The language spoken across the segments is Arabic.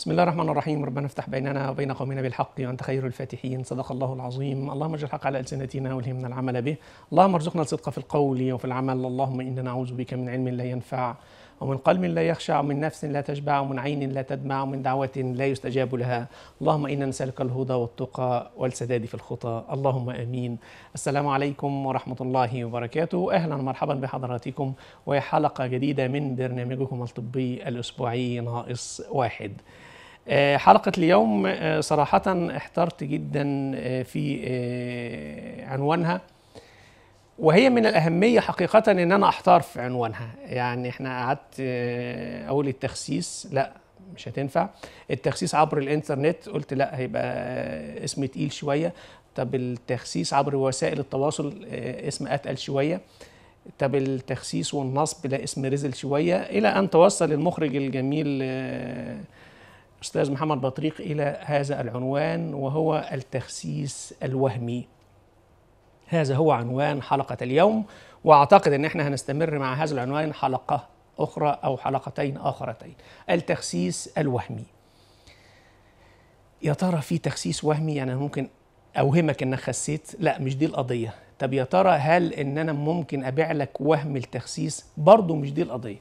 بسم الله الرحمن الرحيم ربنا افتح بيننا وبين قومنا بالحق وانت خير الفاتحين صدق الله العظيم اللهم اجعل الحق على السنتنا والهمنا العمل به اللهم ارزقنا الصدق في القول وفي العمل اللهم انا نعوذ بك من علم لا ينفع ومن قلب لا يخشع ومن نفس لا تشبع ومن عين لا تدمع ومن دعوة لا يستجاب لها اللهم إنا نسألك الهدى والتقى والسداد في الخطى اللهم آمين السلام عليكم ورحمة الله وبركاته أهلا ومرحبا بحضراتكم وحلقة جديدة من برنامجكم الطبي الأسبوعي ناقص واحد آه، حلقة اليوم آه، صراحة احترت جدا آه، في عنوانها وهي من الأهمية حقيقة إن أنا أحتار في عنوانها يعني إحنا قعدت أقول التخسيس لا مش هتنفع التخسيس عبر الإنترنت قلت لا هيبقى اسم تقيل شوية طب التخسيس عبر وسائل التواصل اسم أتقل شوية طب التخسيس والنصب لا اسم رزل شوية إلى أن توصل المخرج الجميل أستاذ محمد بطريق إلى هذا العنوان وهو التخسيس الوهمي هذا هو عنوان حلقة اليوم وأعتقد أن احنا هنستمر مع هذا العنوان حلقة أخرى أو حلقتين آخرتين التخسيس الوهمي يا ترى في تخسيس وهمي يعني ممكن أوهمك أنك خسيت لا مش دي القضية طب يا ترى هل أن أنا ممكن أبيع لك وهم التخسيس برضه مش دي القضية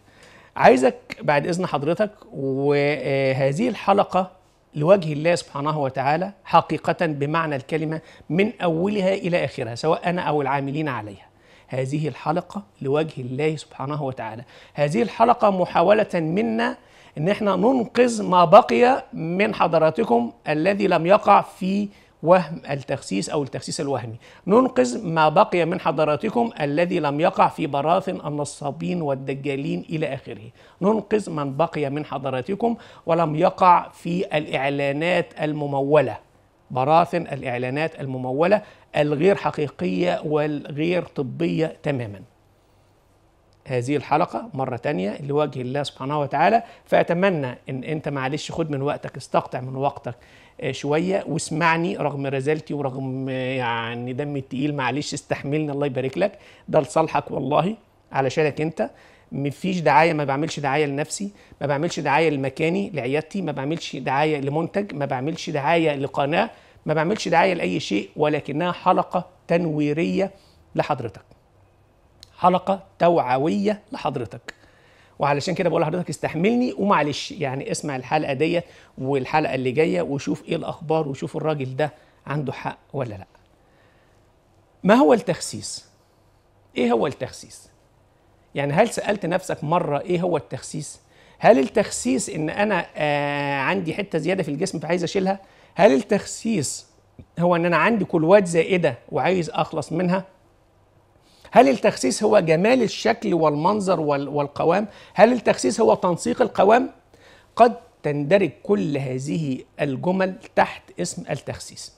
عايزك بعد اذن حضرتك وهذه الحلقه لوجه الله سبحانه وتعالى حقيقه بمعنى الكلمه من اولها الى اخرها سواء انا او العاملين عليها هذه الحلقه لوجه الله سبحانه وتعالى هذه الحلقه محاوله منا ان احنا ننقذ ما بقي من حضراتكم الذي لم يقع في وهم التخسيس أو التخسيس الوهمي ننقذ ما بقي من حضراتكم الذي لم يقع في براثن النصابين والدجالين إلى آخره ننقذ من بقي من حضراتكم ولم يقع في الإعلانات الممولة براثن الإعلانات الممولة الغير حقيقية والغير طبية تماما هذه الحلقة مرة تانية لوجه الله سبحانه وتعالى فأتمنى إن أنت معلش خد من وقتك استقطع من وقتك آه، شويه واسمعني رغم رزالتي ورغم آه، يعني دمي التقيل معلش استحملني الله يبارك لك ده لصالحك والله علشانك انت مفيش دعايه ما بعملش دعايه لنفسي ما بعملش دعايه لمكاني لعيادتي ما بعملش دعايه لمنتج ما بعملش دعايه لقناه ما بعملش دعايه لاي شيء ولكنها حلقه تنويريه لحضرتك حلقه توعويه لحضرتك وعلشان كده بقول لحضرتك استحملني ومعلش يعني اسمع الحلقه ديت والحلقه اللي جايه وشوف ايه الاخبار وشوف الراجل ده عنده حق ولا لا ما هو التخسيس ايه هو التخسيس يعني هل سالت نفسك مره ايه هو التخسيس هل التخسيس ان انا آه عندي حته زياده في الجسم فعايز اشيلها هل التخسيس هو ان انا عندي كلوات زائده وعايز اخلص منها هل التخسيس هو جمال الشكل والمنظر والقوام هل التخسيس هو تنسيق القوام قد تندرج كل هذه الجمل تحت اسم التخسيس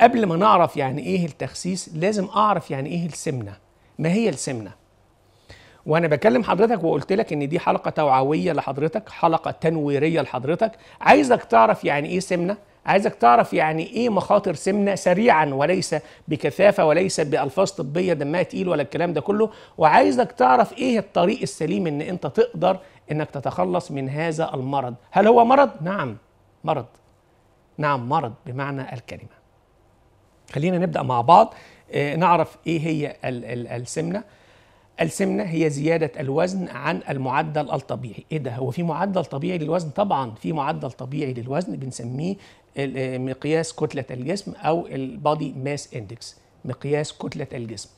قبل ما نعرف يعني ايه التخسيس لازم اعرف يعني ايه السمنه ما هي السمنه وانا بكلم حضرتك وقلت لك ان دي حلقه توعويه لحضرتك حلقه تنويريه لحضرتك عايزك تعرف يعني ايه سمنه عايزك تعرف يعني ايه مخاطر سمنه سريعا وليس بكثافه وليس بالفاظ طبيه دمها تقيل ولا الكلام ده كله وعايزك تعرف ايه الطريق السليم ان انت تقدر انك تتخلص من هذا المرض هل هو مرض نعم مرض نعم مرض بمعنى الكلمه خلينا نبدا مع بعض آه، نعرف ايه هي السمنه السمنه هي زياده الوزن عن المعدل الطبيعي ايه ده هو في معدل طبيعي للوزن طبعا في معدل طبيعي للوزن بنسميه آه، مقياس كتلة الجسم أو البادي ماس اندكس مقياس كتلة الجسم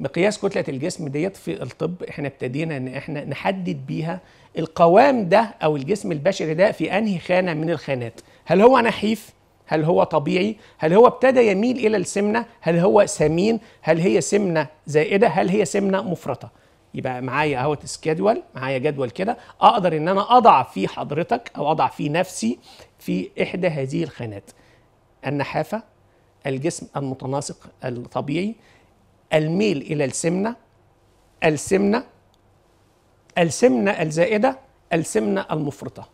مقياس كتلة الجسم ديت في الطب احنا ابتدينا ان احنا نحدد بيها القوام ده او الجسم البشري ده في انهي خانة من الخانات هل هو نحيف هل هو طبيعي هل هو ابتدى يميل الى السمنة هل هو سمين هل هي سمنة زائدة هل هي سمنة مفرطة يبقى معايا اهوت سكادول معايا جدول كده اقدر ان انا اضع في حضرتك او اضع في نفسي في إحدى هذه الخانات النحافة الجسم المتناسق الطبيعي الميل إلى السمنة السمنة السمنة الزائدة السمنة المفرطة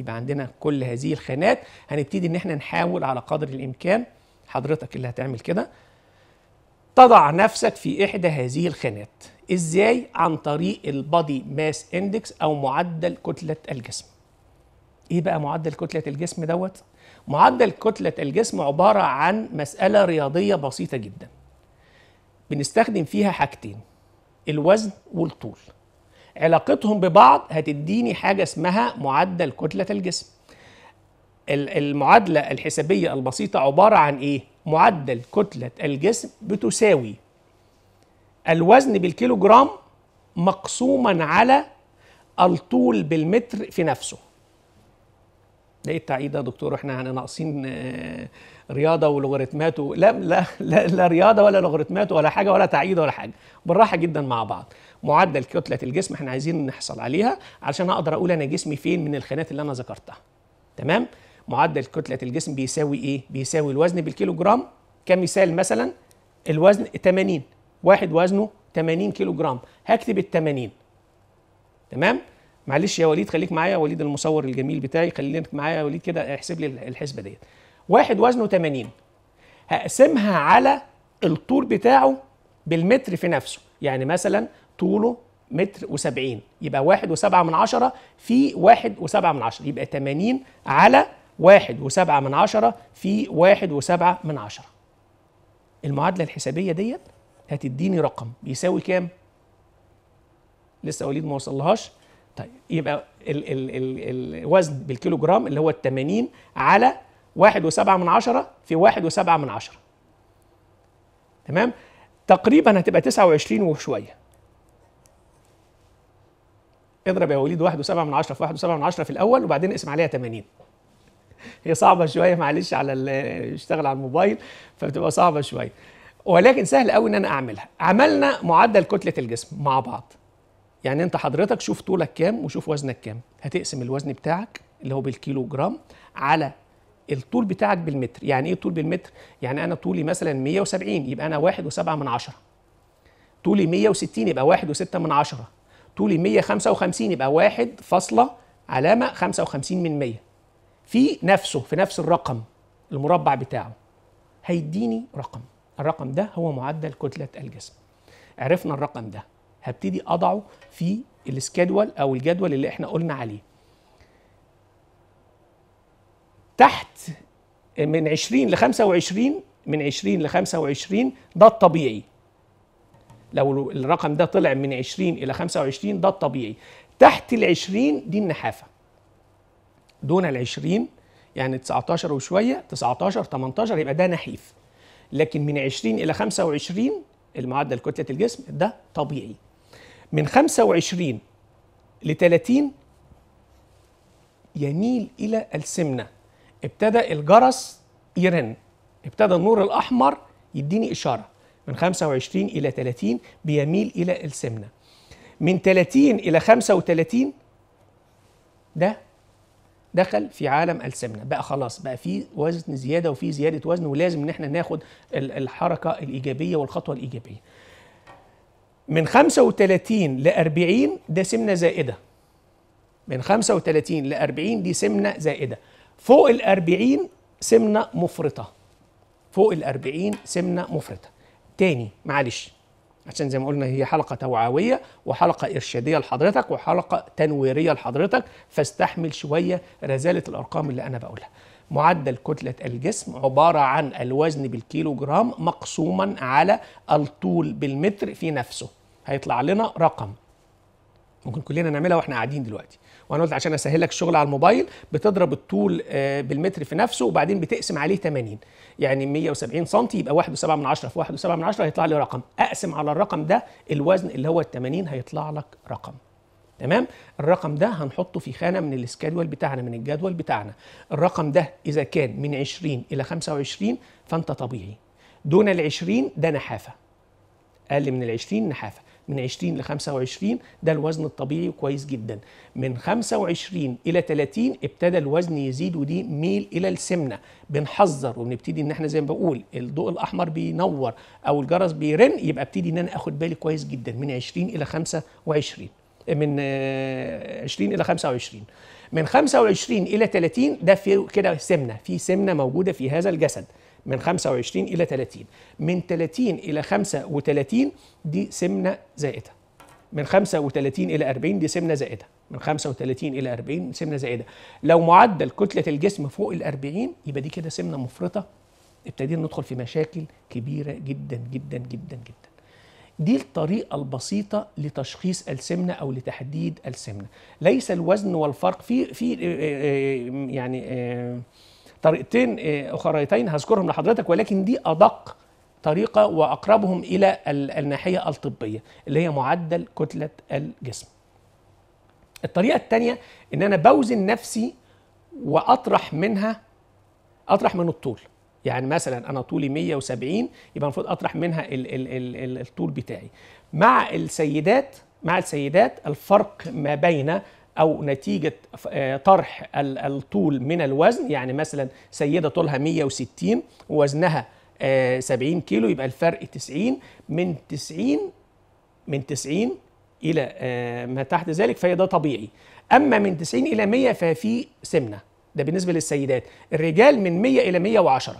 يبقى عندنا كل هذه الخانات هنبتدي ان احنا نحاول على قدر الامكان حضرتك اللي هتعمل كده تضع نفسك في احدى هذه الخانات ازاي عن طريق البادي ماس اندكس او معدل كتله الجسم ايه بقى معدل كتله الجسم دوت معدل كتله الجسم عباره عن مساله رياضيه بسيطه جدا بنستخدم فيها حاجتين الوزن والطول علاقتهم ببعض هتديني حاجه اسمها معدل كتله الجسم المعادله الحسابيه البسيطه عباره عن ايه معدل كتله الجسم بتساوي الوزن بالكيلو جرام مقسوما على الطول بالمتر في نفسه ايه التعقيد ده يا دكتور احنا يعني ناقصين آه، رياضه ولوغاريتمات لا, لا لا لا رياضه ولا لوغاريتمات ولا حاجه ولا تعقيد ولا حاجه بالراحه جدا مع بعض معدل كتله الجسم احنا عايزين نحصل عليها علشان اقدر اقول انا جسمي فين من الخانات اللي انا ذكرتها تمام معدل كتله الجسم بيساوي ايه بيساوي الوزن بالكيلو جرام كمثال مثلا الوزن 80 واحد وزنه 80 كيلو جرام هكتب ال 80 تمام معلش يا وليد خليك معايا وليد المصور الجميل بتاعي خليك معايا يا وليد كده احسب لي الحسبه ديت واحد وزنه 80 هقسمها على الطول بتاعه بالمتر في نفسه يعني مثلا طوله متر و70 يبقى واحد وسبعة من عشرة في واحد وسبعة من عشرة يبقى 80 على واحد وسبعة من عشرة في واحد وسبعة من عشرة المعادلة الحسابية ديت هتديني رقم بيساوي كام؟ لسه وليد ما وصلهاش طيب يبقى ال ال ال الوزن بالكيلو جرام اللي هو ال 80 على 1.7 من عشرة في 1.7 من عشرة تمام تقريبا هتبقى 29 وشويه اضرب يا وليد 1.7 من 10 في 1.7 من 10 في الاول وبعدين اقسم عليها 80 هي صعبه شويه معلش على اشتغل على الموبايل فبتبقى صعبه شويه ولكن سهل قوي ان انا اعملها عملنا معدل كتله الجسم مع بعض يعني انت حضرتك شوف طولك كام وشوف وزنك كام هتقسم الوزن بتاعك اللي هو بالكيلو جرام على الطول بتاعك بالمتر يعني ايه طول بالمتر يعني انا طولي مثلا 170 يبقى انا 1.7 من عشرة طولي 160 يبقى 1.6 من عشرة طولي 155 يبقى 1 فاصلة علامة 55 من 100 في نفسه في نفس الرقم المربع بتاعه هيديني رقم الرقم ده هو معدل كتلة الجسم عرفنا الرقم ده هبتدي اضعه في السكادول او الجدول اللي احنا قلنا عليه تحت من 20 ل 25 من 20 ل 25 ده الطبيعي لو الرقم ده طلع من 20 الى 25 ده الطبيعي تحت ال 20 دي النحافه دون ال 20 يعني 19 وشويه 19 18 يبقى ده نحيف لكن من 20 الى 25 المعدل كتله الجسم ده طبيعي من 25 ل 30 يميل إلى السمنة ابتدى الجرس يرن ابتدى النور الأحمر يديني إشارة من 25 إلى 30 بيميل إلى السمنة من 30 إلى 35 ده دخل في عالم السمنه بقى خلاص بقى في وزن زياده وفي زياده وزن ولازم ان احنا ناخد الحركه الايجابيه والخطوه الايجابيه من 35 ل 40 ده سمنه زائده من 35 ل 40 دي سمنه زائده فوق ال 40 سمنه مفرطه فوق ال 40 سمنه مفرطه تاني معلش عشان زي ما قلنا هي حلقه توعويه وحلقه ارشاديه لحضرتك وحلقه تنويريه لحضرتك فاستحمل شويه رزاله الارقام اللي انا بقولها معدل كتلة الجسم عبارة عن الوزن بالكيلو جرام مقسوما على الطول بالمتر في نفسه هيطلع لنا رقم ممكن كلنا نعملها واحنا قاعدين دلوقتي وانا قلت عشان اسهل لك الشغل على الموبايل بتضرب الطول آه، بالمتر في نفسه وبعدين بتقسم عليه 80 يعني 170 سم يبقى 1.7 من 10 في 1.7 من 10 هيطلع لي رقم اقسم على الرقم ده الوزن اللي هو ال 80 هيطلع لك رقم تمام الرقم ده هنحطه في خانه من الاسكادول بتاعنا من الجدول بتاعنا الرقم ده اذا كان من 20 الى 25 فانت طبيعي دون ال 20 ده نحافه اقل من ال 20 نحافه من 20 ل 25 ده الوزن الطبيعي كويس جدا من 25 الى 30 ابتدى الوزن يزيد ودي ميل الى السمنه بنحذر وبنبتدي ان احنا زي ما بقول الضوء الاحمر بينور او الجرس بيرن يبقى ابتدي ان انا اخد بالي كويس جدا من 20 الى 25 من 20 آه، الى 25 من 25 الى 30 ده في كده سمنه في سمنه موجوده في هذا الجسد من 25 الى 30 من 30 الى 35 دي سمنه زائده من 35 الى 40 دي سمنه زائده من 35 الى 40 سمنه زائده لو معدل كتله الجسم فوق ال 40 يبقى دي كده سمنه مفرطه ابتدينا ندخل في مشاكل كبيره جدا جدا جدا جدا دي الطريقة البسيطة لتشخيص السمنة أو لتحديد السمنة ليس الوزن والفرق في في آه، آه، يعني آه، طريقتين أخريتين هذكرهم لحضرتك ولكن دي أدق طريقة وأقربهم إلى الناحية الطبية اللي هي معدل كتلة الجسم الطريقة الثانية إن أنا بوزن نفسي وأطرح منها أطرح من الطول يعني مثلا انا طولي 170 يبقى المفروض اطرح منها الـ الـ الـ الطول بتاعي مع السيدات مع السيدات الفرق ما بين او نتيجه آه، طرح الطول من الوزن يعني مثلا سيده طولها 160 ووزنها 70 آه، كيلو يبقى الفرق 90 من 90 من 90 الى آه، ما تحت ذلك فهي ده طبيعي اما من 90 الى 100 ففي سمنه ده بالنسبه للسيدات الرجال من 100 الى 110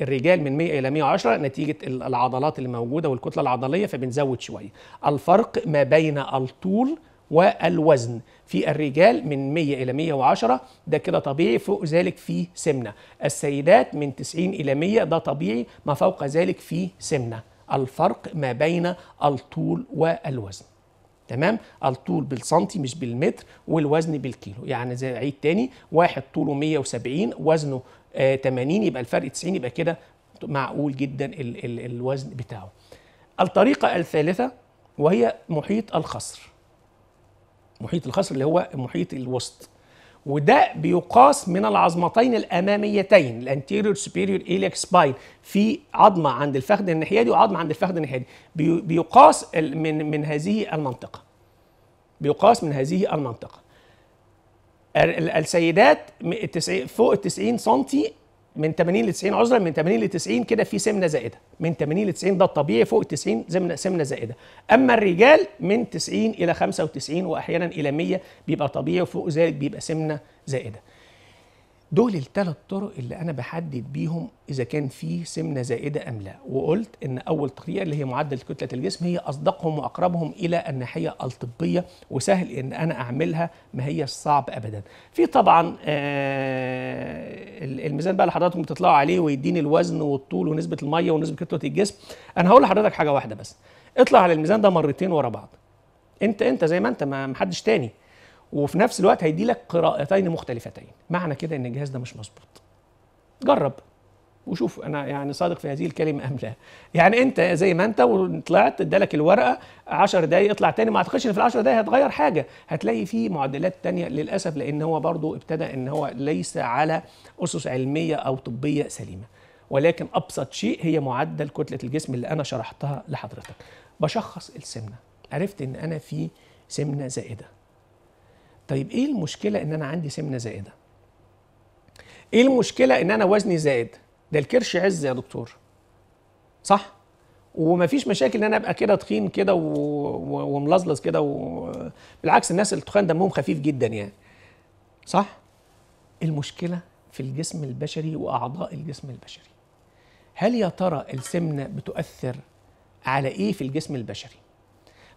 الرجال من 100 الى 110 نتيجه العضلات اللي موجوده والكتله العضليه فبنزود شويه الفرق ما بين الطول والوزن في الرجال من 100 إلى 110 ده كده طبيعي فوق ذلك في سمنة السيدات من 90 إلى 100 ده طبيعي ما فوق ذلك في سمنة الفرق ما بين الطول والوزن تمام الطول بالسنتي مش بالمتر والوزن بالكيلو يعني زي عيد تاني واحد طوله 170 وزنه 80 آه، يبقى الفرق 90 يبقى كده معقول جدا ال ال الوزن بتاعه الطريقة الثالثة وهي محيط الخصر محيط الخصر اللي هو محيط الوسط وده بيقاس من العظمتين الاماميتين الانتيريور سوبيريور ايليك سباين في عظمه عند الفخذ الناحيه دي وعظمه عند الفخذ الناحيه دي بيقاس من من هذه المنطقه بيقاس من هذه المنطقه السيدات فوق ال 90 سم من 80 ل 90 عذرا من 80 ل 90 كده في سمنه زائده من 80 ل 90 ده الطبيعي فوق ال 90 سمنه سمنه زائده اما الرجال من 90 الى 95 واحيانا الى 100 بيبقى طبيعي وفوق ذلك بيبقى سمنه زائده دول الثلاث طرق اللي انا بحدد بيهم اذا كان في سمنه زائده ام لا وقلت ان اول طريقه اللي هي معدل كتله الجسم هي اصدقهم واقربهم الى الناحيه الطبيه وسهل ان انا اعملها ما هي صعب ابدا في طبعا آه، الميزان بقى اللي حضراتكم بتطلعوا عليه ويديني الوزن والطول ونسبه الميه ونسبه كتله الجسم انا هقول لحضرتك حاجه واحده بس اطلع على الميزان ده مرتين ورا بعض انت انت زي ما انت ما حدش تاني وفي نفس الوقت هيدي لك قراءتين مختلفتين معنى كده ان الجهاز ده مش مظبوط جرب وشوف انا يعني صادق في هذه الكلمه ام لا يعني انت زي ما انت وطلعت ادالك الورقه 10 دقايق اطلع تاني ما اعتقدش ان في ال 10 دقايق هتغير حاجه هتلاقي في معدلات تانية للاسف لان هو برضه ابتدى ان هو ليس على اسس علميه او طبيه سليمه ولكن ابسط شيء هي معدل كتله الجسم اللي انا شرحتها لحضرتك بشخص السمنه عرفت ان انا في سمنه زائده طيب ايه المشكله ان انا عندي سمنه زائده ايه المشكله ان انا وزني زائد ده الكرش عز يا دكتور صح ومفيش مشاكل ان انا ابقى كده تخين كده و... و... وملزلز كده و... بالعكس الناس اللي تخان دمهم خفيف جدا يعني صح المشكله في الجسم البشري واعضاء الجسم البشري هل يا ترى السمنه بتؤثر على ايه في الجسم البشري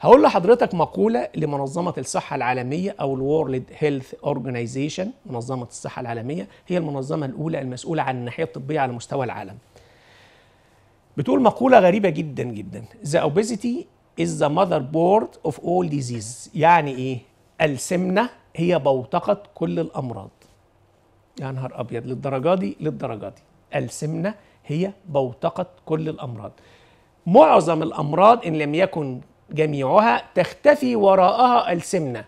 هقول لحضرتك مقولة لمنظمة الصحة العالمية أو الورلد هيلث اورجنايزيشن منظمة الصحة العالمية هي المنظمة الأولى المسؤولة عن الناحية الطبية على مستوى العالم بتقول مقولة غريبة جدا جدا The obesity is the motherboard of all diseases يعني إيه؟ السمنة هي بوتقة كل الأمراض يا يعني نهار أبيض للدرجة دي للدرجة دي السمنة هي بوتقة كل الأمراض معظم الأمراض إن لم يكن جميعها تختفي وراءها السمنه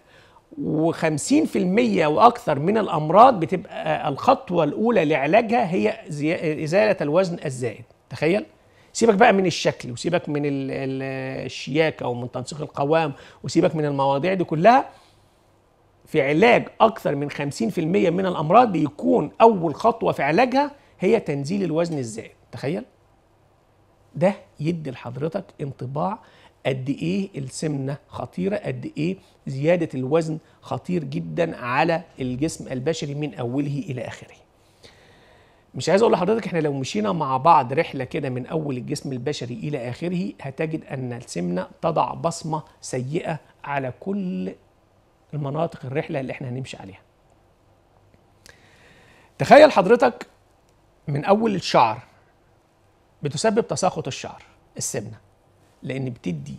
و50% واكثر من الامراض بتبقى الخطوه الاولى لعلاجها هي ازاله الوزن الزائد تخيل سيبك بقى من الشكل وسيبك من الشياكه ومن تنسيق القوام وسيبك من المواضيع دي كلها في علاج اكثر من 50% من الامراض بيكون اول خطوه في علاجها هي تنزيل الوزن الزائد تخيل ده يدي لحضرتك انطباع قد ايه السمنه خطيره قد ايه زياده الوزن خطير جدا على الجسم البشري من اوله الى اخره مش عايز اقول لحضرتك احنا لو مشينا مع بعض رحله كده من اول الجسم البشري الى اخره هتجد ان السمنه تضع بصمه سيئه على كل المناطق الرحله اللي احنا هنمشي عليها تخيل حضرتك من اول الشعر بتسبب تساقط الشعر السمنه لان بتدي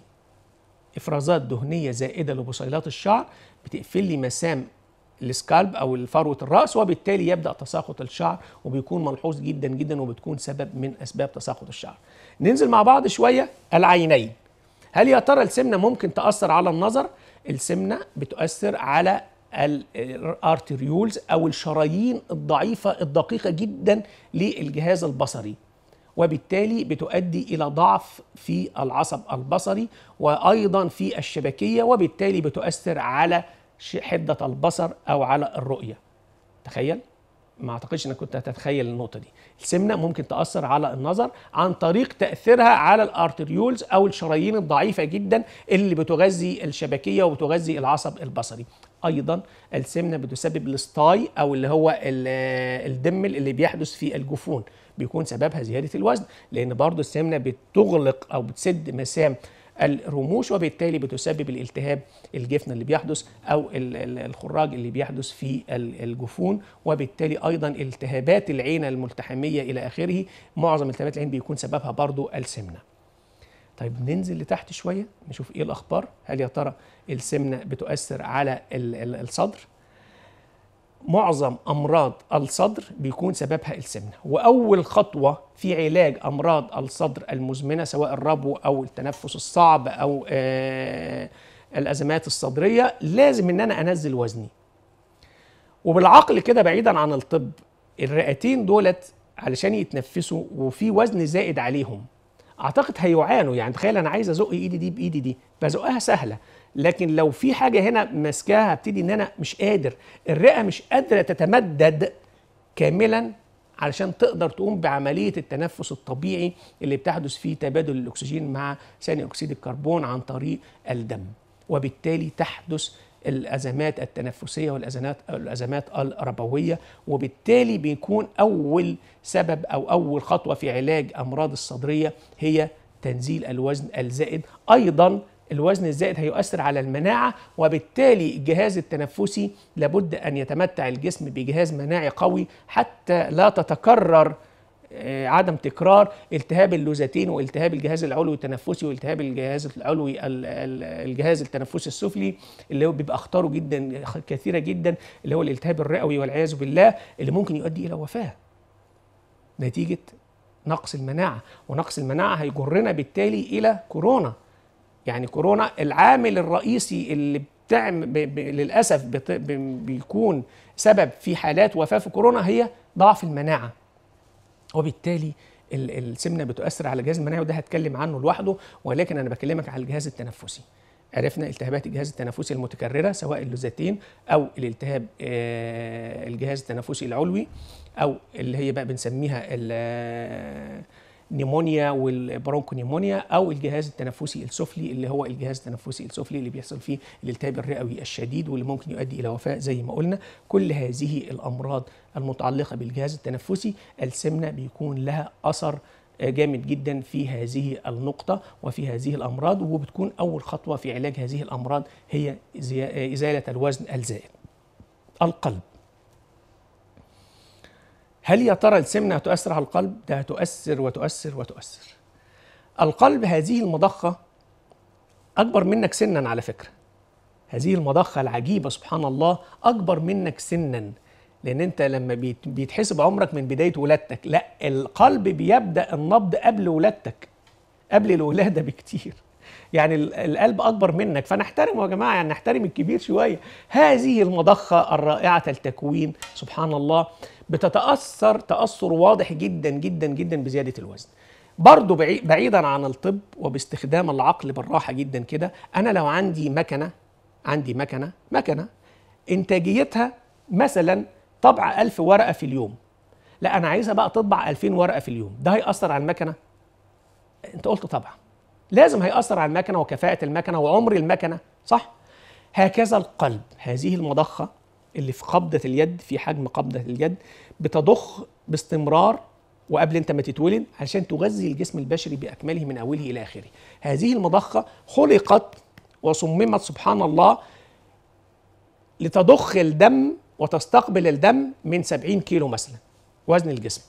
افرازات دهنيه زائده لبصيلات الشعر بتقفل لي مسام السكالب او فروه الراس وبالتالي يبدا تساقط الشعر وبيكون ملحوظ جدا جدا وبتكون سبب من اسباب تساقط الشعر. ننزل مع بعض شويه العينين. هل يا ترى السمنه ممكن تاثر على النظر؟ السمنه بتؤثر على الارتريولز او الشرايين الضعيفه الدقيقه جدا للجهاز البصري وبالتالي بتؤدي الى ضعف في العصب البصري وايضا في الشبكيه وبالتالي بتؤثر على حده البصر او على الرؤيه تخيل ما اعتقدش انك كنت هتتخيل النقطه دي السمنه ممكن تاثر على النظر عن طريق تاثيرها على الارتريولز او الشرايين الضعيفه جدا اللي بتغذي الشبكيه وبتغذي العصب البصري ايضا السمنه بتسبب الستاي او اللي هو الدمل اللي بيحدث في الجفون بيكون سببها زياده الوزن لان برضه السمنه بتغلق او بتسد مسام الرموش وبالتالي بتسبب الالتهاب الجفن اللي بيحدث او الخراج اللي بيحدث في الجفون وبالتالي ايضا التهابات العين الملتحميه الى اخره معظم التهابات العين بيكون سببها برضو السمنه طيب ننزل لتحت شويه نشوف ايه الاخبار هل يا ترى السمنه بتؤثر على الصدر معظم امراض الصدر بيكون سببها السمنه واول خطوه في علاج امراض الصدر المزمنه سواء الربو او التنفس الصعب او آه الازمات الصدريه لازم ان انا انزل وزني وبالعقل كده بعيدا عن الطب الرئتين دولت علشان يتنفسوا وفي وزن زائد عليهم اعتقد هيعانوا يعني تخيل انا عايز ازق ايدي دي بايدي دي بزقها سهله لكن لو في حاجه هنا ماسكاها هبتدي ان انا مش قادر الرئه مش قادره تتمدد كاملا علشان تقدر تقوم بعمليه التنفس الطبيعي اللي بتحدث فيه تبادل الاكسجين مع ثاني اكسيد الكربون عن طريق الدم وبالتالي تحدث الازمات التنفسيه والازمات الازمات الربويه وبالتالي بيكون اول سبب او اول خطوه في علاج امراض الصدريه هي تنزيل الوزن الزائد ايضا الوزن الزائد هيؤثر على المناعة وبالتالي الجهاز التنفسي لابد أن يتمتع الجسم بجهاز مناعي قوي حتى لا تتكرر آه، عدم تكرار التهاب اللوزتين والتهاب الجهاز العلوي التنفسي والتهاب الجهاز العلوي الجهاز التنفسي السفلي اللي هو بيبقى اخطاره جدا كثيره جدا اللي هو الالتهاب الرئوي والعياذ بالله اللي ممكن يؤدي الى وفاه نتيجه نقص المناعه ونقص المناعه هيجرنا بالتالي الى كورونا يعني كورونا العامل الرئيسي اللي بتعمل ب... ب... للاسف بت... ب... بيكون سبب في حالات وفاه في كورونا هي ضعف المناعه وبالتالي السمنه بتؤثر على الجهاز المناعي وده هتكلم عنه لوحده ولكن انا بكلمك على الجهاز التنفسي عرفنا التهابات الجهاز التنفسي المتكرره سواء اللوزاتين او الالتهاب آه، الجهاز التنفسي العلوي او اللي هي بقى بنسميها النيمونيا نيمونيا او الجهاز التنفسي السفلي اللي هو الجهاز التنفسي السفلي اللي بيحصل فيه الالتهاب الرئوي الشديد واللي ممكن يؤدي الى وفاه زي ما قلنا كل هذه الامراض المتعلقه بالجهاز التنفسي السمنه بيكون لها اثر جامد جدا في هذه النقطة وفي هذه الأمراض وبتكون أول خطوة في علاج هذه الأمراض هي إزالة الوزن الزائد القلب هل يا ترى السمنة هتؤثر على القلب؟ ده هتؤثر وتؤثر وتؤثر. القلب هذه المضخة أكبر منك سنا على فكرة. هذه المضخة العجيبة سبحان الله أكبر منك سنا لأن أنت لما بيتحسب عمرك من بداية ولادتك، لا القلب بيبدأ النبض قبل ولادتك قبل الولادة بكتير. يعني القلب اكبر منك فنحترمه يا جماعه يعني نحترم الكبير شويه هذه المضخه الرائعه التكوين سبحان الله بتتاثر تاثر واضح جدا جدا جدا بزياده الوزن برضه بعيدا عن الطب وباستخدام العقل بالراحه جدا كده انا لو عندي مكنه عندي مكنه مكنه انتاجيتها مثلا طبع 1000 ورقه في اليوم لا انا عايزها بقى تطبع 2000 ورقه في اليوم ده هياثر على المكنه انت قلت طبعا لازم هيأثر على المكنة وكفاءة المكنة وعمر المكنة صح؟ هكذا القلب هذه المضخة اللي في قبضة اليد في حجم قبضة اليد بتضخ باستمرار وقبل انت ما تتولد علشان تغذي الجسم البشري باكمله من اوله الى اخره. هذه المضخه خلقت وصممت سبحان الله لتضخ الدم وتستقبل الدم من 70 كيلو مثلا وزن الجسم.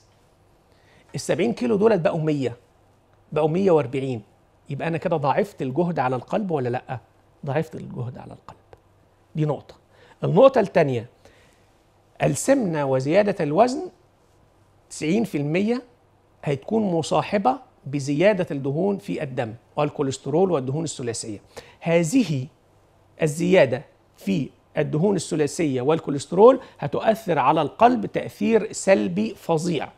ال 70 كيلو دولت بقوا 100 بقوا 140 يبقى انا كده ضاعفت الجهد على القلب ولا لا ضاعفت الجهد على القلب دي نقطه النقطه الثانيه السمنه وزياده الوزن 90% هتكون مصاحبه بزياده الدهون في الدم والكوليسترول والدهون الثلاثيه هذه الزياده في الدهون الثلاثيه والكوليسترول هتؤثر على القلب تاثير سلبي فظيع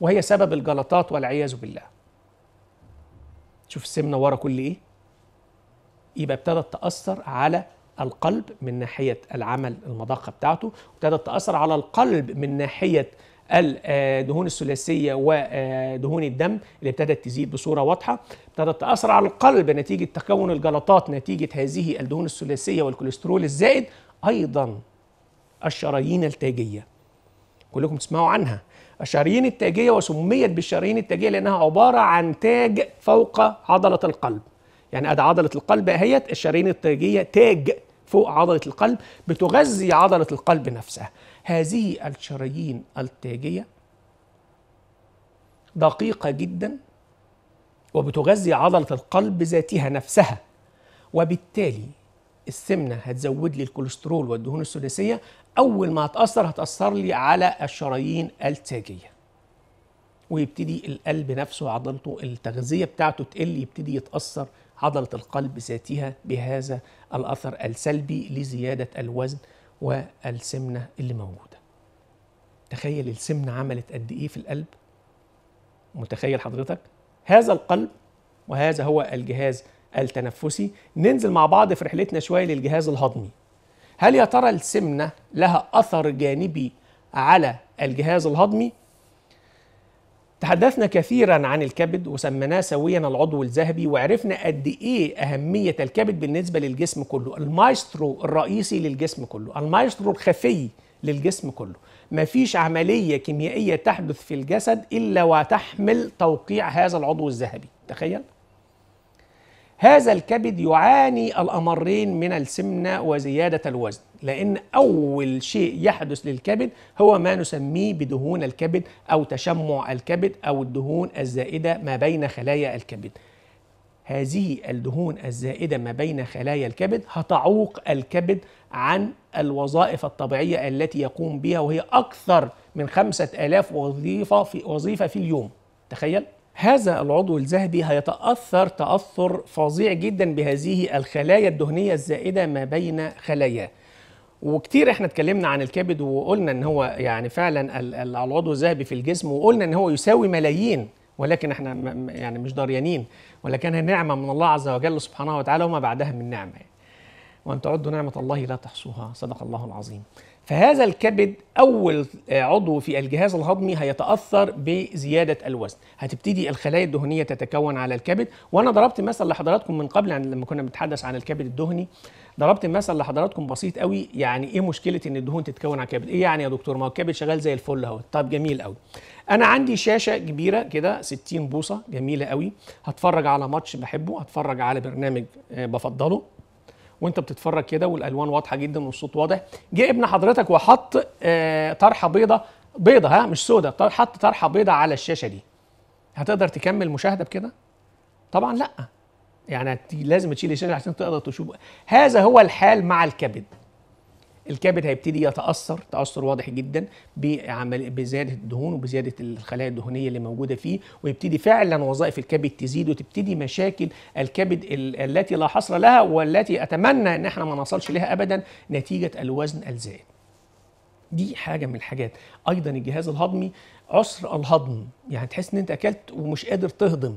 وهي سبب الجلطات والعياذ بالله شوف السمنه ورا كل ايه يبقى ابتدت تاثر على القلب من ناحيه العمل المضخه بتاعته ابتدت تاثر على القلب من ناحيه الدهون آه، الثلاثيه ودهون آه، الدم اللي ابتدت تزيد بصوره واضحه ابتدت تاثر على القلب نتيجه تكون الجلطات نتيجه هذه الدهون الثلاثيه والكوليسترول الزائد ايضا الشرايين التاجيه كلكم تسمعوا عنها الشرايين التاجية وسميت بالشرايين التاجية لأنها عبارة عن تاج فوق عضلة القلب يعني أدي عضلة القلب أهيت الشرايين التاجية تاج فوق عضلة القلب بتغذي عضلة القلب نفسها هذه الشرايين التاجية دقيقة جدا وبتغذي عضلة القلب ذاتها نفسها وبالتالي السمنة هتزود لي الكوليسترول والدهون الثلاثية اول ما هتاثر هتاثر لي على الشرايين التاجيه ويبتدي القلب نفسه عضلته التغذيه بتاعته تقل يبتدي يتاثر عضله القلب ذاتها بهذا الاثر السلبي لزياده الوزن والسمنه اللي موجوده تخيل السمنه عملت قد ايه في القلب متخيل حضرتك هذا القلب وهذا هو الجهاز التنفسي ننزل مع بعض في رحلتنا شويه للجهاز الهضمي هل يا ترى السمنة لها أثر جانبي على الجهاز الهضمي؟ تحدثنا كثيرا عن الكبد وسميناه سويا العضو الذهبي وعرفنا قد ايه اهميه الكبد بالنسبه للجسم كله المايسترو الرئيسي للجسم كله المايسترو الخفي للجسم كله مفيش عمليه كيميائيه تحدث في الجسد الا وتحمل توقيع هذا العضو الذهبي تخيل هذا الكبد يعاني الأمرين من السمنة وزيادة الوزن لأن أول شيء يحدث للكبد هو ما نسميه بدهون الكبد أو تشمع الكبد أو الدهون الزائدة ما بين خلايا الكبد هذه الدهون الزائدة ما بين خلايا الكبد هتعوق الكبد عن الوظائف الطبيعية التي يقوم بها وهي أكثر من 5000 وظيفة في, وظيفة في اليوم تخيل هذا العضو الذهبي هيتأثر تأثر فظيع جدا بهذه الخلايا الدهنية الزائدة ما بين خلاياه وكتير احنا اتكلمنا عن الكبد وقلنا ان هو يعني فعلا العضو الذهبي في الجسم وقلنا ان هو يساوي ملايين ولكن احنا يعني مش دريانين ولكنها نعمه من الله عز وجل سبحانه وتعالى وما بعدها من نعمه وان تعدوا نعمه الله لا تحصوها صدق الله العظيم فهذا الكبد اول آه، عضو في الجهاز الهضمي هيتاثر بزياده الوزن هتبتدي الخلايا الدهنيه تتكون على الكبد وانا ضربت مثل لحضراتكم من قبل يعني لما كنا بنتحدث عن الكبد الدهني ضربت مثل لحضراتكم بسيط قوي يعني ايه مشكله ان الدهون تتكون على الكبد ايه يعني يا دكتور ما هو الكبد شغال زي الفل اهو طب جميل قوي انا عندي شاشه كبيره كده 60 بوصه جميله قوي هتفرج على ماتش بحبه هتفرج على برنامج آه، بفضله وانت بتتفرج كده والالوان واضحه جدا والصوت واضح جه ابن حضرتك وحط آه، طرحه بيضه بيضه ها مش سودة طيب، حط طرحه بيضه على الشاشه دي هتقدر تكمل مشاهده بكده طبعا لا يعني لازم تشيل الشاشه عشان تقدر تشوف هذا هو الحال مع الكبد الكبد هيبتدي يتاثر تاثر واضح جدا بعمل بزياده الدهون وبزياده الخلايا الدهنيه اللي موجوده فيه ويبتدي فعلا وظائف الكبد تزيد وتبتدي مشاكل الكبد التي لا حصر لها والتي اتمنى ان احنا ما نصلش لها ابدا نتيجه الوزن الزائد دي حاجه من الحاجات ايضا الجهاز الهضمي عسر الهضم يعني تحس ان انت اكلت ومش قادر تهضم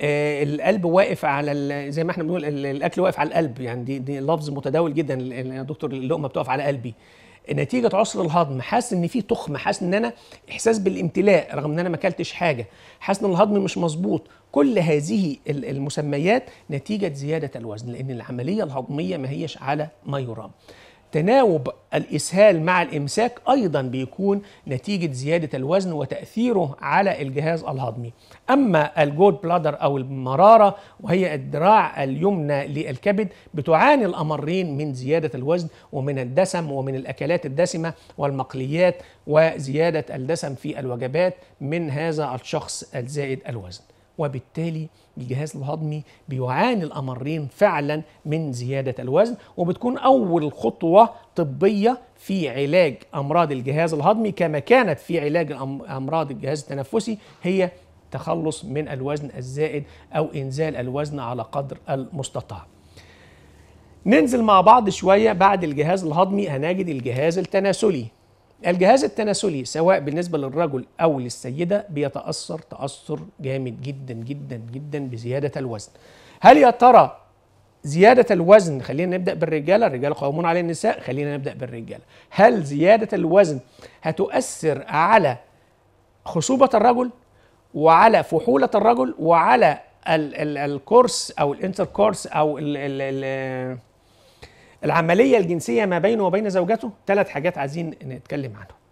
آه، القلب واقف على زي ما احنا بنقول الاكل واقف على القلب يعني دي, دي لفظ متداول جدا يا دكتور اللقمه بتقف على قلبي نتيجه عسر الهضم حاسس ان في تخمه حاسس ان انا احساس بالامتلاء رغم ان انا ما اكلتش حاجه حاسس ان الهضم مش مظبوط كل هذه المسميات نتيجه زياده الوزن لان العمليه الهضميه ما هيش على ما يرام تناوب الإسهال مع الإمساك أيضا بيكون نتيجة زيادة الوزن وتأثيره على الجهاز الهضمي أما الجود بلادر أو المرارة وهي الذراع اليمنى للكبد بتعاني الأمرين من زيادة الوزن ومن الدسم ومن الأكلات الدسمة والمقليات وزيادة الدسم في الوجبات من هذا الشخص الزائد الوزن وبالتالي الجهاز الهضمي بيعاني الأمرين فعلا من زيادة الوزن وبتكون أول خطوة طبية في علاج أمراض الجهاز الهضمي كما كانت في علاج أمراض الجهاز التنفسي هي تخلص من الوزن الزائد أو إنزال الوزن على قدر المستطاع ننزل مع بعض شوية بعد الجهاز الهضمي هنجد الجهاز التناسلي الجهاز التناسلي سواء بالنسبة للرجل أو للسيدة بيتأثر تأثر جامد جدا جدا جدا بزيادة الوزن هل يا ترى زيادة الوزن خلينا نبدأ بالرجالة الرجال قوامون على النساء خلينا نبدأ بالرجالة هل زيادة الوزن هتؤثر على خصوبة الرجل وعلى فحولة الرجل وعلى الكورس أو الانتركورس أو الـ الـ الـ العمليه الجنسيه ما بينه وبين زوجته ثلاث حاجات عايزين نتكلم عنهم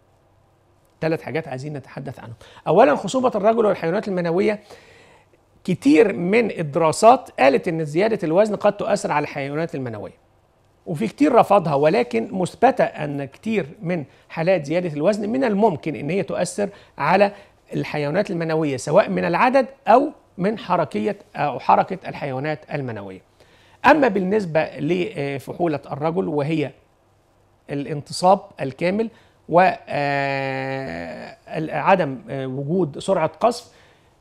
ثلاث حاجات عايزين نتحدث عنهم اولا خصوبه الرجل والحيوانات المنويه كتير من الدراسات قالت ان زياده الوزن قد تؤثر على الحيوانات المنويه وفي كتير رفضها ولكن مثبته ان كتير من حالات زياده الوزن من الممكن ان هي تؤثر على الحيوانات المنويه سواء من العدد او من حركيه او حركه الحيوانات المنويه أما بالنسبة لفحولة الرجل وهي الانتصاب الكامل وعدم آه، آه، وجود سرعة قصف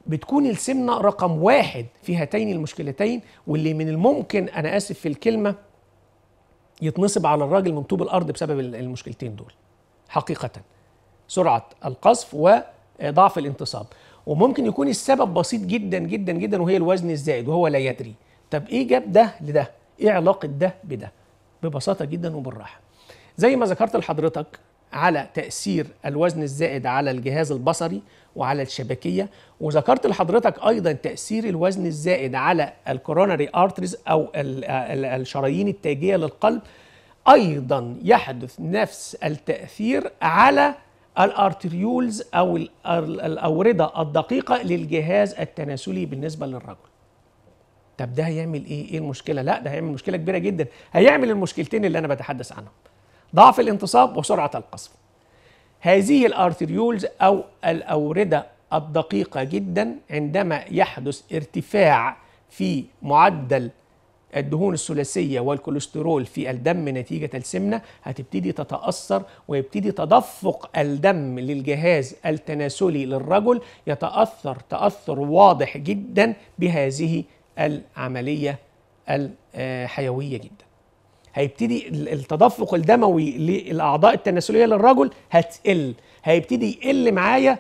بتكون السمنة رقم واحد في هاتين المشكلتين واللي من الممكن أنا آسف في الكلمة يتنصب على الراجل من طوب الأرض بسبب المشكلتين دول حقيقة سرعة القصف وضعف آه، الانتصاب وممكن يكون السبب بسيط جدا جدا جدا وهي الوزن الزائد وهو لا يدري طب ايه جاب ده لده ايه علاقه ده بده ببساطه جدا وبالراحه زي ما ذكرت لحضرتك على تاثير الوزن الزائد على الجهاز البصري وعلى الشبكيه وذكرت لحضرتك ايضا تاثير الوزن الزائد على الكوروناري ارتريز او الشرايين التاجيه للقلب ايضا يحدث نفس التاثير على الارتريولز او الاورده الدقيقه للجهاز التناسلي بالنسبه للرجل طب ده هيعمل ايه؟ ايه المشكله؟ لا ده هيعمل مشكله كبيره جدا، هيعمل المشكلتين اللي انا بتحدث عنهم. ضعف الانتصاب وسرعه القصف. هذه الارتريولز او الاورده الدقيقه جدا عندما يحدث ارتفاع في معدل الدهون الثلاثية والكوليسترول في الدم نتيجة السمنة هتبتدي تتأثر ويبتدي تدفق الدم للجهاز التناسلي للرجل يتأثر تأثر واضح جدا بهذه العمليه الحيويه جدا هيبتدي التدفق الدموي للاعضاء التناسليه للرجل هتقل هيبتدي يقل معايا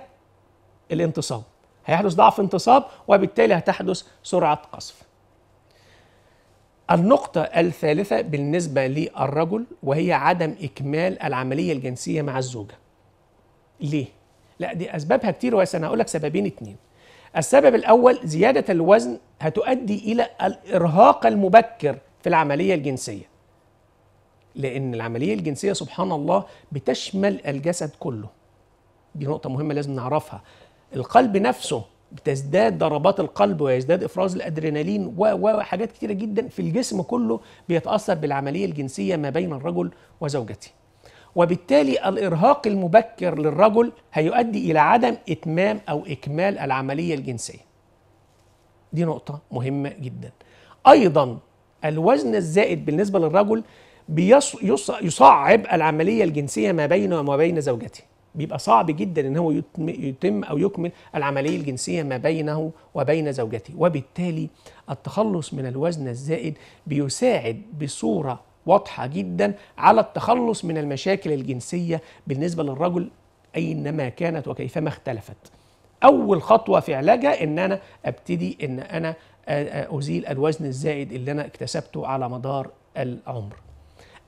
الانتصاب هيحدث ضعف انتصاب وبالتالي هتحدث سرعه قصف النقطة الثالثة بالنسبة للرجل وهي عدم إكمال العملية الجنسية مع الزوجة. ليه؟ لا دي أسبابها كتير وأنا هقول لك سببين اتنين. السبب الأول زيادة الوزن هتؤدي إلى الإرهاق المبكر في العملية الجنسية لأن العملية الجنسية سبحان الله بتشمل الجسد كله دي نقطة مهمة لازم نعرفها القلب نفسه بتزداد ضربات القلب ويزداد افراز الادرينالين وحاجات كتيره جدا في الجسم كله بيتاثر بالعمليه الجنسيه ما بين الرجل وزوجته وبالتالي الارهاق المبكر للرجل هيؤدي الى عدم اتمام او اكمال العمليه الجنسيه دي نقطه مهمه جدا ايضا الوزن الزائد بالنسبه للرجل بيصعب العمليه الجنسيه ما بينه وما بين زوجته بيبقى صعب جدا ان هو يتم او يكمل العمليه الجنسيه ما بينه وبين زوجته وبالتالي التخلص من الوزن الزائد بيساعد بصوره واضحة جدا على التخلص من المشاكل الجنسية بالنسبة للرجل أينما كانت وكيفما اختلفت أول خطوة في علاجها إن أنا أبتدي إن أنا آه، آه، أزيل الوزن الزائد اللي أنا اكتسبته على مدار العمر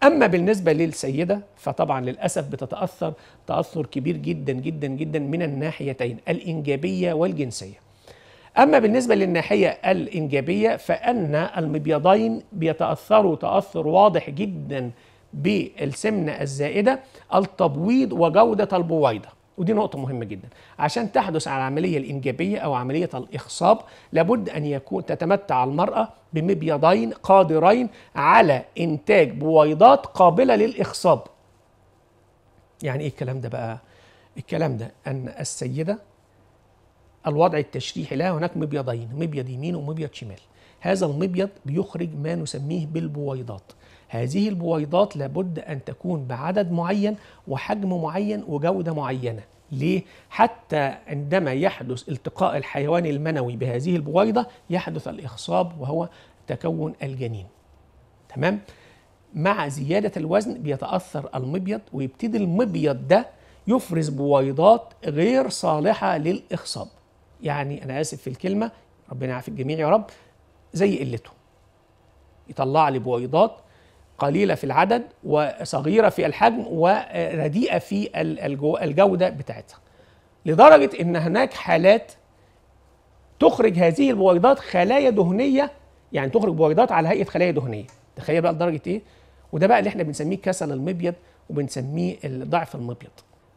أما بالنسبة للسيدة فطبعا للأسف بتتأثر تأثر كبير جدا جدا جدا من الناحيتين الإنجابية والجنسية أما بالنسبة للناحية الإنجابية فأن المبيضين بيتأثروا تأثر واضح جدا بالسمنة الزائدة التبويض وجودة البويضة ودي نقطة مهمة جدا عشان تحدث على العملية الإنجابية أو عملية الإخصاب لابد أن يكون تتمتع المرأة بمبيضين قادرين على إنتاج بويضات قابلة للإخصاب يعني إيه الكلام ده بقى؟ الكلام ده أن السيدة الوضع التشريحي لها هناك مبيضين مبيض يمين ومبيض شمال هذا المبيض بيخرج ما نسميه بالبويضات هذه البويضات لابد أن تكون بعدد معين وحجم معين وجودة معينة ليه؟ حتى عندما يحدث التقاء الحيوان المنوي بهذه البويضة يحدث الإخصاب وهو تكون الجنين تمام؟ مع زيادة الوزن بيتأثر المبيض ويبتدي المبيض ده يفرز بويضات غير صالحة للإخصاب يعني انا اسف في الكلمه ربنا يعافي الجميع يا رب زي قلته يطلع لي بويضات قليله في العدد وصغيره في الحجم ورديئه في الجوده بتاعتها لدرجه ان هناك حالات تخرج هذه البويضات خلايا دهنيه يعني تخرج بويضات على هيئه خلايا دهنيه تخيل بقى لدرجه ايه وده بقى اللي احنا بنسميه كسل المبيض وبنسميه الضعف المبيض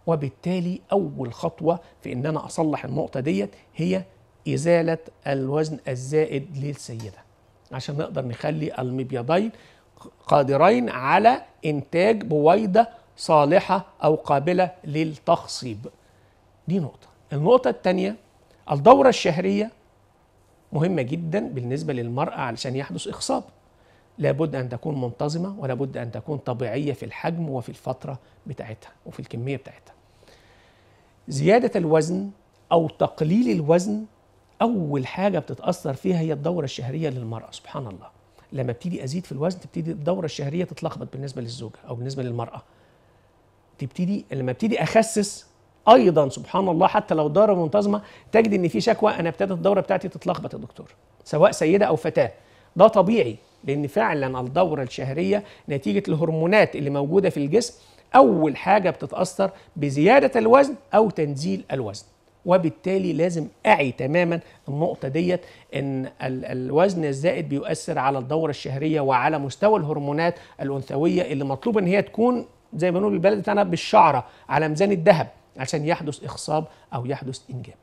وبالتالي أول خطوة في إن أنا أصلح النقطة ديت هي إزالة الوزن الزائد للسيدة عشان نقدر نخلي المبيضين قادرين على إنتاج بويضة صالحة أو قابلة للتخصيب دي نقطة النقطة الثانية الدورة الشهرية مهمة جدا بالنسبة للمرأة علشان يحدث إخصاب لابد أن تكون منتظمة ولابد أن تكون طبيعية في الحجم وفي الفترة بتاعتها وفي الكمية بتاعتها زيادة الوزن أو تقليل الوزن أول حاجة بتتأثر فيها هي الدورة الشهرية للمرأة سبحان الله لما ابتدي أزيد في الوزن تبتدي الدورة الشهرية تتلخبط بالنسبة للزوجة أو بالنسبة للمرأة تبتدي لما ابتدي أخسس أيضا سبحان الله حتى لو دورة منتظمة تجد إن في شكوى أنا ابتدت الدورة بتاعتي تتلخبط يا دكتور سواء سيدة أو فتاة ده طبيعي لأن فعلا الدورة الشهرية نتيجة الهرمونات اللي موجودة في الجسم أول حاجة بتتأثر بزيادة الوزن أو تنزيل الوزن وبالتالي لازم أعي تماما النقطة ديت إن الوزن الزائد بيؤثر على الدورة الشهرية وعلى مستوى الهرمونات الأنثوية اللي مطلوب إن هي تكون زي ما نقول بالبلد بتاعنا بالشعرة على ميزان الذهب عشان يحدث إخصاب أو يحدث إنجاب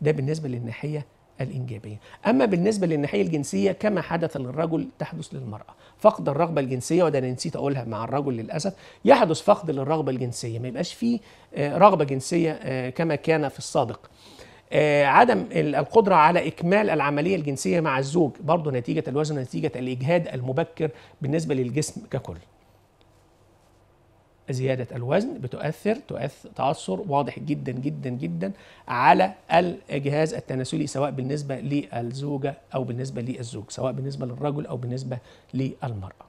ده بالنسبة للناحية الإنجابية أما بالنسبة للناحية الجنسية كما حدث للرجل تحدث للمرأة فقد الرغبة الجنسية وده أنا نسيت أقولها مع الرجل للأسف يحدث فقد للرغبة الجنسية ما يبقاش فيه آه، رغبة جنسية آه، كما كان في السابق آه، عدم القدرة على إكمال العملية الجنسية مع الزوج برضه نتيجة الوزن نتيجة الإجهاد المبكر بالنسبة للجسم ككل زيادة الوزن بتؤثر تؤثر تأثر واضح جدا جدا جدا على الجهاز التناسلي سواء بالنسبة للزوجة أو بالنسبة للزوج سواء بالنسبة للرجل أو بالنسبة للمرأة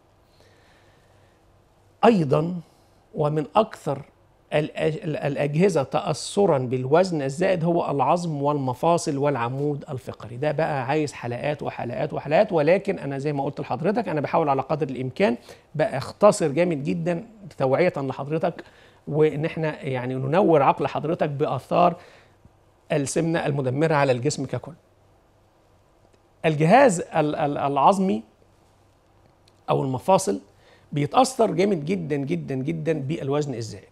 أيضا ومن أكثر الأجهزة تأثرا بالوزن الزائد هو العظم والمفاصل والعمود الفقري ده بقى عايز حلقات وحلقات وحلقات ولكن أنا زي ما قلت لحضرتك أنا بحاول على قدر الإمكان اختصر جامد جدا توعية لحضرتك وإن احنا يعني ننور عقل حضرتك بآثار السمنة المدمرة على الجسم ككل الجهاز العظمي أو المفاصل بيتأثر جامد جدا جدا جدا بالوزن الزائد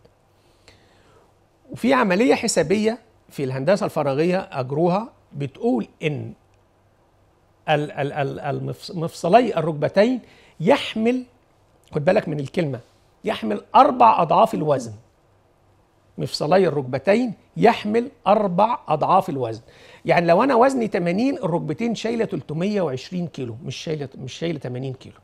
وفي عمليه حسابيه في الهندسه الفراغيه اجروها بتقول ان مفصلي الركبتين يحمل خد بالك من الكلمه يحمل اربع اضعاف الوزن مفصلي الركبتين يحمل اربع اضعاف الوزن يعني لو انا وزني 80 الركبتين شايله 320 كيلو مش شايله مش شايله 80 كيلو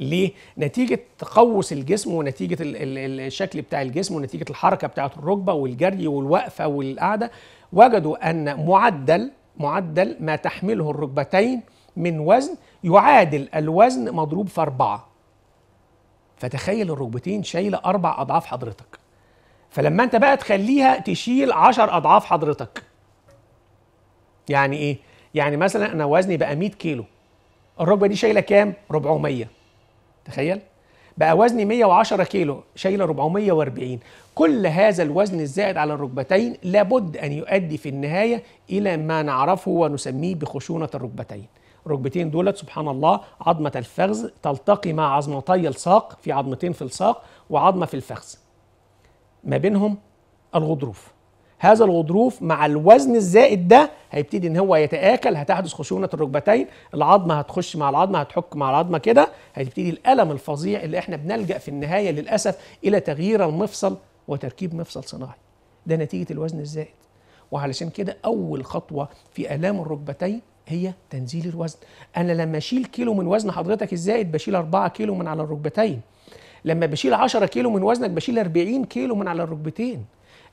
ليه؟ نتيجه تقوس الجسم ونتيجه الشكل بتاع الجسم ونتيجه الحركه بتاعه الركبه والجري والوقفه والقعده وجدوا ان معدل معدل ما تحمله الركبتين من وزن يعادل الوزن مضروب في أربعة فتخيل الركبتين شايلة أربع أضعاف حضرتك فلما أنت بقى تخليها تشيل عشر أضعاف حضرتك يعني إيه؟ يعني مثلا أنا وزني بقى 100 كيلو الركبة دي شايلة كام؟ 400 تخيل بقى وزني 110 كيلو شايله 440 كل هذا الوزن الزائد على الركبتين لابد ان يؤدي في النهايه الى ما نعرفه ونسميه بخشونه الركبتين الركبتين دولت سبحان الله عظمه الفخذ تلتقي مع عظمتي الساق في عظمتين في الساق وعظمه في الفخذ ما بينهم الغضروف هذا الغضروف مع الوزن الزائد ده هيبتدي ان هو يتآكل هتحدث خشونة الركبتين العظمة هتخش مع العظمة هتحك مع العظمة كده هتبتدي الألم الفظيع اللي احنا بنلجأ في النهاية للأسف إلى تغيير المفصل وتركيب مفصل صناعي ده نتيجة الوزن الزائد وعلشان كده أول خطوة في آلام الركبتين هي تنزيل الوزن انا لما اشيل كيلو من وزن حضرتك الزائد بشيل 4 كيلو من على الركبتين لما بشيل 10 كيلو من وزنك بشيل 40 كيلو من على الركبتين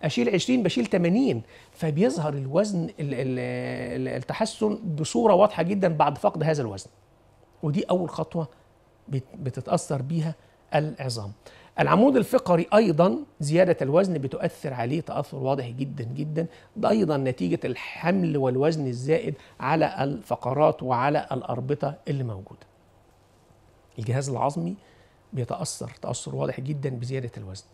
اشيل 20 بشيل 80 فبيظهر الوزن التحسن بصوره واضحه جدا بعد فقد هذا الوزن ودي اول خطوه بتتاثر بيها العظام العمود الفقري ايضا زياده الوزن بتؤثر عليه تاثر واضح جدا جدا ده ايضا نتيجه الحمل والوزن الزائد على الفقرات وعلى الاربطه اللي موجوده الجهاز العظمي بيتاثر تاثر واضح جدا بزياده الوزن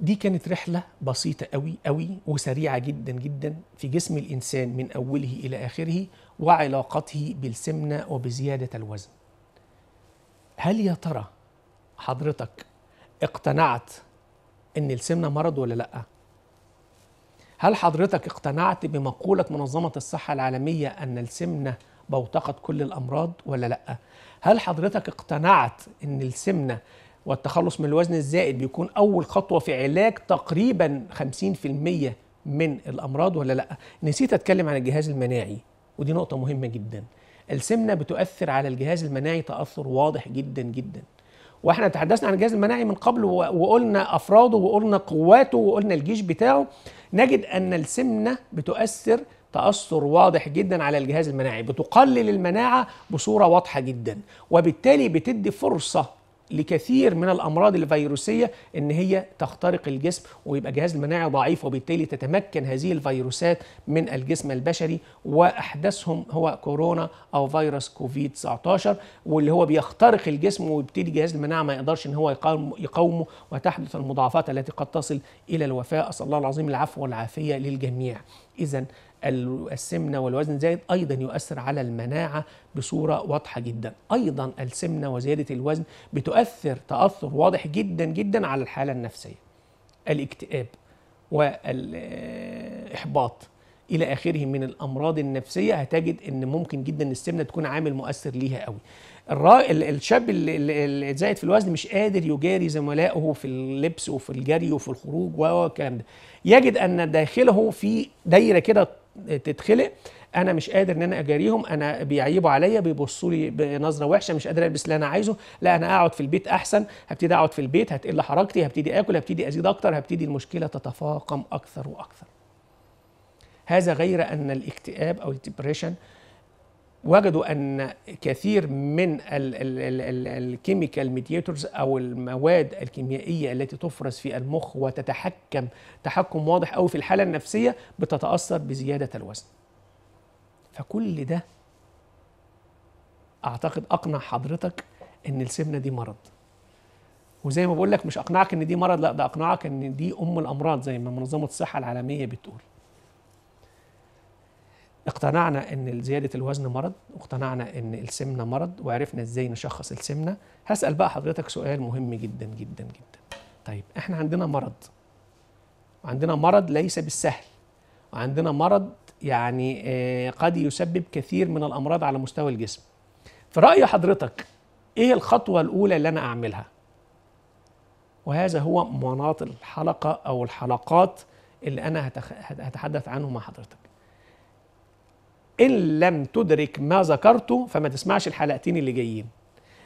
دي كانت رحلة بسيطة قوي قوي وسريعة جدا جدا في جسم الإنسان من أوله إلى آخره وعلاقته بالسمنة وبزيادة الوزن هل يا ترى حضرتك اقتنعت ان السمنه مرض ولا لا هل حضرتك اقتنعت بمقوله منظمه الصحه العالميه ان السمنه بوتقه كل الامراض ولا لا هل حضرتك اقتنعت ان السمنه والتخلص من الوزن الزائد بيكون أول خطوة في علاج تقريبا 50% من الأمراض ولا لأ؟ نسيت أتكلم عن الجهاز المناعي ودي نقطة مهمة جدا السمنة بتؤثر على الجهاز المناعي تأثر واضح جدا جدا واحنا تحدثنا عن الجهاز المناعي من قبل وقلنا افراده وقلنا قواته وقلنا الجيش بتاعه نجد ان السمنه بتؤثر تاثر واضح جدا على الجهاز المناعي بتقلل المناعه بصوره واضحه جدا وبالتالي بتدي فرصه لكثير من الامراض الفيروسيه ان هي تخترق الجسم ويبقى جهاز المناعه ضعيف وبالتالي تتمكن هذه الفيروسات من الجسم البشري واحدثهم هو كورونا او فيروس كوفيد 19 واللي هو بيخترق الجسم ويبتدي جهاز المناعه ما يقدرش ان هو يقاوم يقاومه وتحدث المضاعفات التي قد تصل الى الوفاه اسال الله العظيم العفو والعافيه للجميع اذا السمنة والوزن الزائد أيضا يؤثر على المناعة بصورة واضحة جدا أيضا السمنة وزيادة الوزن بتؤثر تأثر واضح جدا جدا على الحالة النفسية الاكتئاب والإحباط إلى آخره من الأمراض النفسية هتجد إن ممكن جدا السمنة تكون عامل مؤثر ليها قوي الشاب اللي زايد في الوزن مش قادر يجاري زملائه في اللبس وفي الجري وفي الخروج والكلام ده يجد أن داخله في دايرة كده تتخلق انا مش قادر ان انا اجاريهم انا بيعيبوا عليا بيبصوا لي بنظره وحشه مش قادر البس اللي انا عايزه لا انا اقعد في البيت احسن هبتدي اقعد في البيت هتقل حركتي هبتدي اكل هبتدي ازيد اكتر هبتدي المشكله تتفاقم اكثر واكثر هذا غير ان الاكتئاب او الدبريشن وجدوا ان كثير من الكيميكال ميديتورز او المواد الكيميائيه التي تفرز في المخ وتتحكم تحكم واضح قوي في الحاله النفسيه بتتاثر بزياده الوزن. فكل ده اعتقد اقنع حضرتك ان السمنه دي مرض. وزي ما بقول لك مش اقنعك ان دي مرض لا ده اقنعك ان دي ام الامراض زي ما منظمه الصحه العالميه بتقول. اقتنعنا ان زياده الوزن مرض واقتنعنا ان السمنه مرض وعرفنا ازاي نشخص السمنه هسال بقى حضرتك سؤال مهم جدا جدا جدا طيب احنا عندنا مرض وعندنا مرض ليس بالسهل وعندنا مرض يعني آه، قد يسبب كثير من الامراض على مستوى الجسم في راي حضرتك ايه الخطوه الاولى اللي انا اعملها وهذا هو مناط الحلقه او الحلقات اللي انا هتحدث عنه مع حضرتك إن لم تدرك ما ذكرته فما تسمعش الحلقتين اللي جايين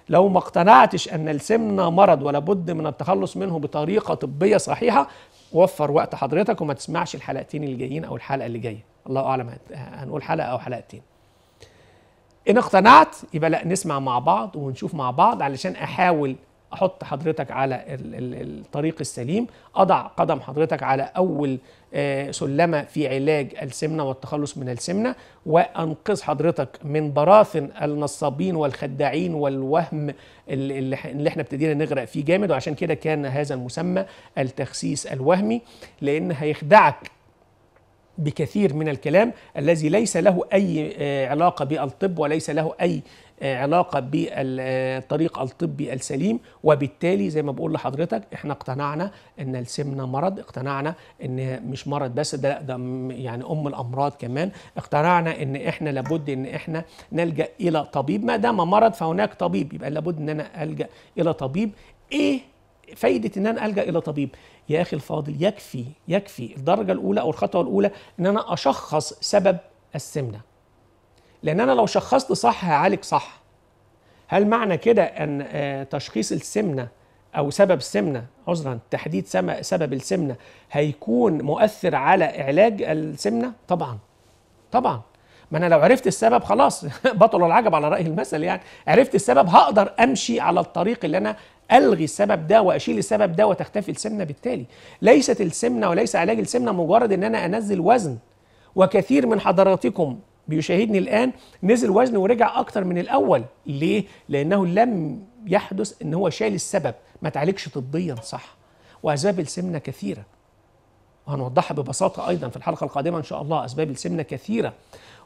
لو ما اقتنعتش أن السمنة مرض ولا بد من التخلص منه بطريقة طبية صحيحة وفر وقت حضرتك وما تسمعش الحلقتين اللي جايين أو الحلقة اللي جاية الله أعلم هنقول حلقة أو حلقتين إن اقتنعت يبقى لا نسمع مع بعض ونشوف مع بعض علشان أحاول احط حضرتك على الطريق السليم اضع قدم حضرتك على اول آه، سلمه في علاج السمنه والتخلص من السمنه وانقذ حضرتك من براثن النصابين والخداعين والوهم اللي احنا ابتدينا نغرق فيه جامد وعشان كده كان هذا المسمى التخسيس الوهمي لان هيخدعك بكثير من الكلام الذي ليس له اي آه، علاقه بالطب وليس له اي علاقه بالطريق الطبي السليم وبالتالي زي ما بقول لحضرتك احنا اقتنعنا ان السمنه مرض اقتنعنا ان مش مرض بس ده ده يعني ام الامراض كمان اقتنعنا ان احنا لابد ان احنا نلجا الى طبيب ما دام مرض فهناك طبيب يبقى لابد ان انا الجا الى طبيب ايه فايده ان انا الجا الى طبيب يا اخي الفاضل يكفي يكفي الدرجه الاولى او الخطوه الاولى ان انا اشخص سبب السمنه لان انا لو شخصت صح هعالج صح هل معنى كده ان آه، تشخيص السمنه او سبب السمنه عذرا تحديد سبب السمنه هيكون مؤثر على علاج السمنه طبعا طبعا ما انا لو عرفت السبب خلاص بطل العجب على راي المثل يعني عرفت السبب هقدر امشي على الطريق اللي انا الغي السبب ده واشيل السبب ده وتختفي السمنه بالتالي ليست السمنه وليس علاج السمنه مجرد ان انا انزل وزن وكثير من حضراتكم بيشاهدني الآن نزل وزنه ورجع أكتر من الأول ليه؟ لأنه لم يحدث أن هو شال السبب ما تعالجش طبيا صح وأسباب السمنة كثيرة وهنوضحها ببساطة أيضا في الحلقة القادمة إن شاء الله أسباب السمنة كثيرة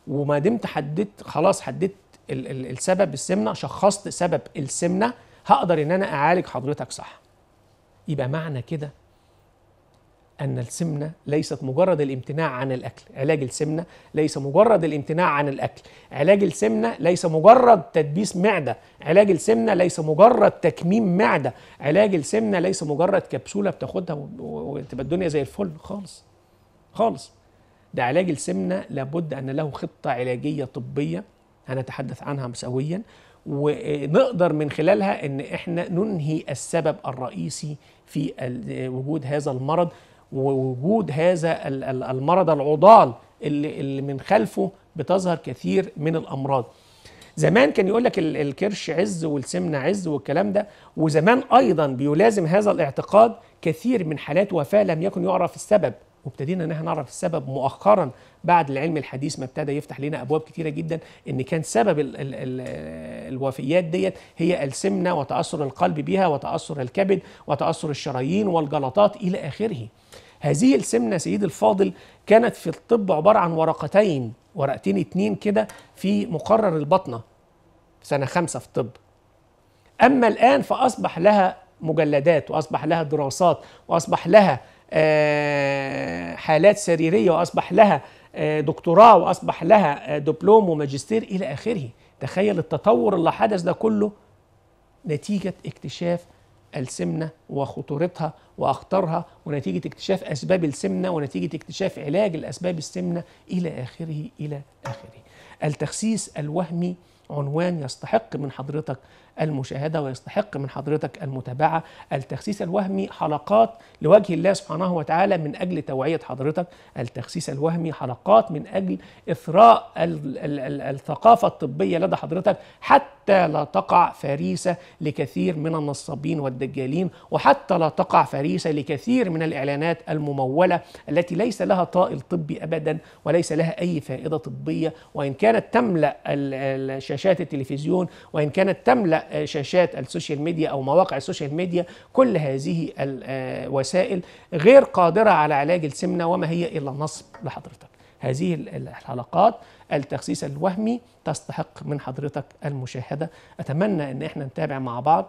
وما دمت حددت خلاص حددت ال ال السبب السمنة شخصت سبب السمنة هقدر إن أنا أعالج حضرتك صح يبقى معنى كده أن السمنة ليست مجرد الامتناع عن الأكل علاج السمنة ليس مجرد الامتناع عن الأكل علاج السمنة ليس مجرد تدبيس معدة علاج السمنة ليس مجرد تكميم معدة علاج السمنة ليس مجرد كبسولة بتاخدها وتبقى الدنيا زي الفل خالص خالص ده علاج السمنة لابد أن له خطة علاجية طبية هنتحدث عنها مسويا ونقدر من خلالها ان احنا ننهي السبب الرئيسي في وجود هذا المرض ووجود هذا المرض العضال اللي, اللي من خلفه بتظهر كثير من الامراض زمان كان يقول لك الكرش عز والسمنه عز والكلام ده وزمان ايضا بيلازم هذا الاعتقاد كثير من حالات وفاه لم يكن يعرف السبب وابتدينا ان احنا نعرف السبب مؤخرا بعد العلم الحديث ما ابتدى يفتح لنا ابواب كثيره جدا ان كان سبب الـ الـ الـ الوفيات ديت هي السمنه وتاثر القلب بها وتاثر الكبد وتاثر الشرايين والجلطات الى اخره هذه السمنه سيد الفاضل كانت في الطب عباره عن ورقتين ورقتين اتنين كده في مقرر البطنه سنه خمسه في الطب اما الان فاصبح لها مجلدات واصبح لها دراسات واصبح لها آه، حالات سريريه واصبح لها آه، دكتوراه واصبح لها آه، دبلوم وماجستير الى اخره تخيل التطور اللي حدث ده كله نتيجه اكتشاف السمنه وخطورتها واخطارها ونتيجه اكتشاف اسباب السمنه ونتيجه اكتشاف علاج الاسباب السمنه الى اخره الى اخره. التخسيس الوهمي عنوان يستحق من حضرتك المشاهده ويستحق من حضرتك المتابعه التخسيس الوهمي حلقات لوجه الله سبحانه وتعالى من اجل توعيه حضرتك التخسيس الوهمي حلقات من اجل اثراء الثقافه الطبيه لدى حضرتك حتى حتى لا تقع فريسة لكثير من النصابين والدجالين وحتى لا تقع فريسة لكثير من الإعلانات الممولة التي ليس لها طائل طبي أبدا وليس لها أي فائدة طبية وإن كانت تملأ شاشات التلفزيون وإن كانت تملأ شاشات السوشيال ميديا أو مواقع السوشيال ميديا كل هذه الوسائل آه، غير قادرة على علاج السمنة وما هي إلا نصب لحضرتك هذه الحلقات التخسيس الوهمي تستحق من حضرتك المشاهدة أتمنى أن احنا نتابع مع بعض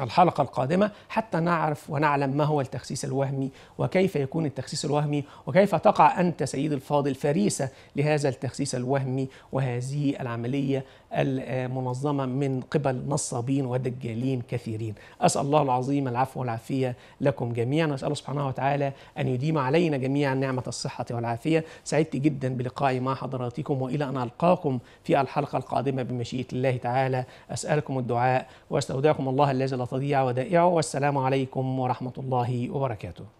الحلقة القادمة حتى نعرف ونعلم ما هو التخسيس الوهمي وكيف يكون التخسيس الوهمي وكيف تقع أنت سيد الفاضل فريسة لهذا التخسيس الوهمي وهذه العملية المنظمة من قبل نصابين ودجالين كثيرين أسأل الله العظيم العفو والعافية لكم جميعا وأسأل الله سبحانه وتعالى أن يديم علينا جميعا نعمة الصحة والعافية سعدت جدا بلقائي مع حضراتكم وإلى أن ألقاكم في الحلقة القادمة بمشيئة الله تعالى أسألكم الدعاء واستودعكم الله الذي لا تضيع ودائعه والسلام عليكم ورحمة الله وبركاته